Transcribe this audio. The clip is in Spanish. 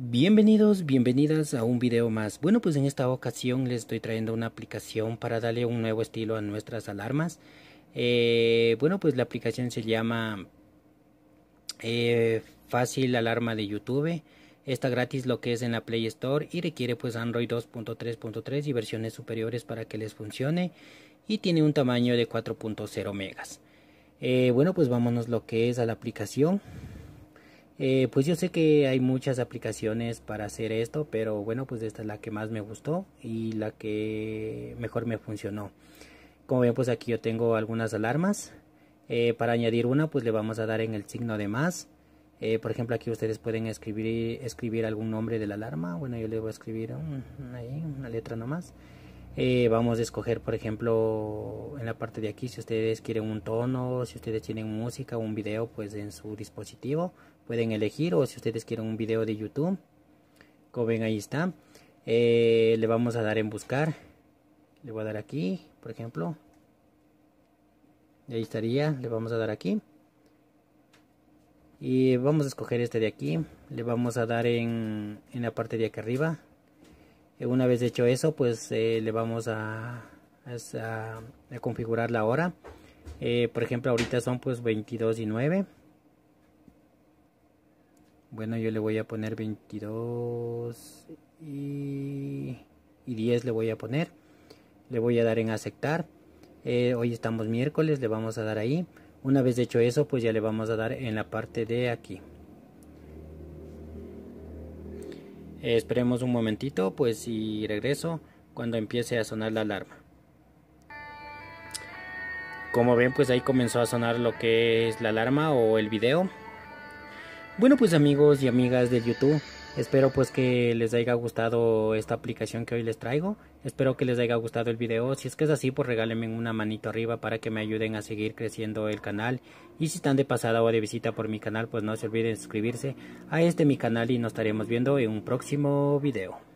Bienvenidos, bienvenidas a un video más. Bueno, pues en esta ocasión les estoy trayendo una aplicación para darle un nuevo estilo a nuestras alarmas. Eh, bueno, pues la aplicación se llama eh, Fácil Alarma de YouTube. Está gratis lo que es en la Play Store y requiere pues Android 2.3.3 y versiones superiores para que les funcione. Y tiene un tamaño de 4.0 megas. Eh, bueno, pues vámonos lo que es a la aplicación. Eh, pues yo sé que hay muchas aplicaciones para hacer esto, pero bueno, pues esta es la que más me gustó y la que mejor me funcionó. Como ven, pues aquí yo tengo algunas alarmas. Eh, para añadir una, pues le vamos a dar en el signo de más. Eh, por ejemplo, aquí ustedes pueden escribir, escribir algún nombre de la alarma. Bueno, yo le voy a escribir una letra nomás. Eh, vamos a escoger, por ejemplo, en la parte de aquí, si ustedes quieren un tono, si ustedes tienen música o un video, pues en su dispositivo pueden elegir, o si ustedes quieren un video de YouTube, como ven ahí está, eh, le vamos a dar en buscar, le voy a dar aquí, por ejemplo, y ahí estaría, le vamos a dar aquí, y vamos a escoger este de aquí, le vamos a dar en, en la parte de aquí arriba, eh, una vez hecho eso pues eh, le vamos a, configurar la hora eh, por ejemplo ahorita son pues 22 y 9 bueno yo le voy a poner 22 y, 10 le voy a poner le voy a dar en aceptar hoy estamos miércoles le vamos a dar ahí una vez hecho eso pues ya le vamos a dar en la parte de aquí esperemos un momentito, pues y regreso cuando empiece a sonar la alarma. Como ven, pues ahí comenzó a sonar lo que es la alarma o el video. Bueno, pues amigos y amigas de YouTube. Espero pues que les haya gustado esta aplicación que hoy les traigo. Espero que les haya gustado el video. Si es que es así, pues regálenme una manito arriba para que me ayuden a seguir creciendo el canal. Y si están de pasada o de visita por mi canal, pues no se olviden suscribirse a este mi canal y nos estaremos viendo en un próximo video.